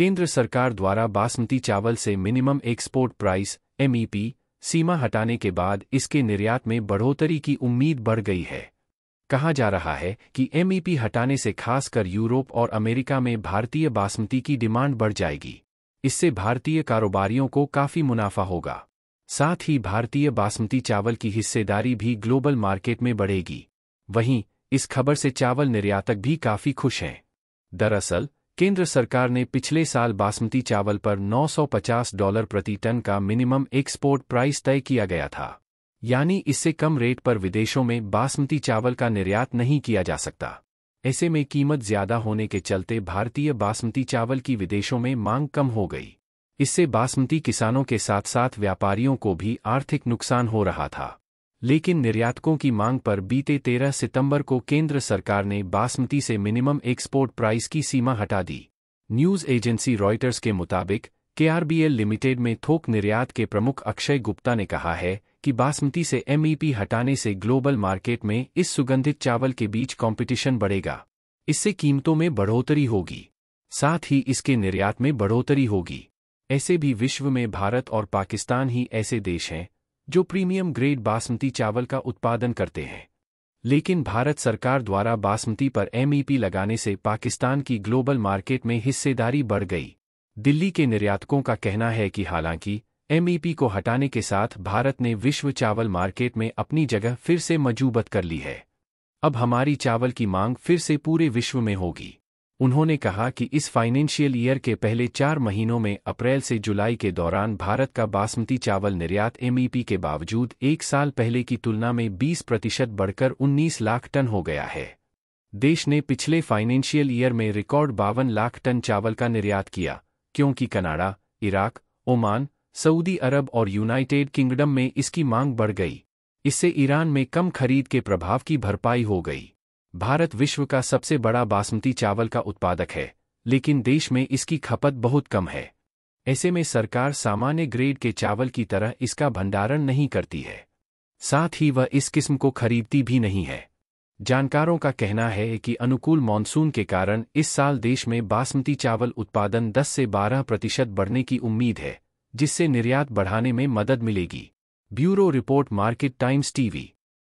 केंद्र सरकार द्वारा बासमती चावल से minimum export price MEP e सीमा हटाने के बाद इसके निर्यात में बढ़ोतरी की उम्मीद बढ़ गई है कहा जा रहा है कि एमईपी e हटाने से खासकर यूरोप और अमेरिका में भारतीय बासमती की डिमांड बढ़ जाएगी इससे भारतीय कारोबारियों को काफी मुनाफा होगा साथ ही भारतीय बासमती चावल की हिस्सेदारी भी ग्लोबल मार्केट में बढ़ेगी वहीं इस खबर से चावल निर्यातक भी काफी खुश हैं दरअसल केंद्र सरकार ने पिछले साल बासमती चावल पर 950 डॉलर प्रति टन का मिनिमम एक्सपोर्ट प्राइस तय किया गया था यानी इससे कम रेट पर विदेशों में बासमती चावल का निर्यात नहीं किया जा सकता ऐसे में कीमत ज्यादा होने के चलते भारतीय बासमती चावल की विदेशों में मांग कम हो गई इससे बासमती किसानों के साथ साथ व्यापारियों को भी आर्थिक नुकसान हो रहा था लेकिन निर्यातकों की मांग पर बीते 13 सितंबर को केंद्र सरकार ने बासमती से मिनिमम एक्सपोर्ट प्राइस की सीमा हटा दी न्यूज एजेंसी रॉयटर्स के मुताबिक केआरबीएल लिमिटेड में थोक निर्यात के प्रमुख अक्षय गुप्ता ने कहा है कि बासमती से एमईपी हटाने से ग्लोबल मार्केट में इस सुगंधित चावल के बीच कंपटीशन बढ़ेगा इससे कीमतों में बढ़ोतरी होगी साथ ही इसके निर्यात में बढ़ोतरी होगी ऐसे भी विश्व में भारत और पाकिस्तान ही ऐसे देश हैं जो प्रीमियम ग्रेड बासमती चावल का उत्पादन करते हैं लेकिन भारत सरकार द्वारा बासमती पर एमईपी e लगाने से पाकिस्तान की ग्लोबल मार्केट में हिस्सेदारी बढ़ गई दिल्ली के निर्यातकों का कहना है कि हालांकि एमईपी e को हटाने के साथ भारत ने विश्व चावल मार्केट में अपनी जगह फिर से मजूबत कर ली है अब हमारी चावल की मांग फिर से पूरे विश्व में होगी उन्होंने कहा कि इस फाइनेंशियल ईयर के पहले चार महीनों में अप्रैल से जुलाई के दौरान भारत का बासमती चावल निर्यात एमईपी e के बावजूद एक साल पहले की तुलना में 20 प्रतिशत बढ़कर 19 लाख टन हो गया है देश ने पिछले फाइनेंशियल ईयर में रिकॉर्ड बावन लाख टन चावल का निर्यात किया क्योंकि Canada Iraq Oman Saudi Arab और यूनाइटेड किंगडम में इसकी मांग बढ़ गई इससे ईरान में कम खरीद के प्रभाव की भरपाई हो गई भारत विश्व का सबसे बड़ा बासमती चावल का उत्पादक है लेकिन देश में इसकी खपत बहुत कम है ऐसे में सरकार सामान्य ग्रेड के चावल की तरह इसका भंडारण नहीं करती है साथ ही वह इस किस्म को खरीदती भी नहीं है जानकारों का कहना है कि अनुकूल मानसून के कारण इस साल देश में बासमती चावल उत्पादन 10 से 12 प्रतिशत बढ़ने की उम्मीद है जिससे निर्यात बढ़ाने में मदद मिलेगी bureau report Market Times TV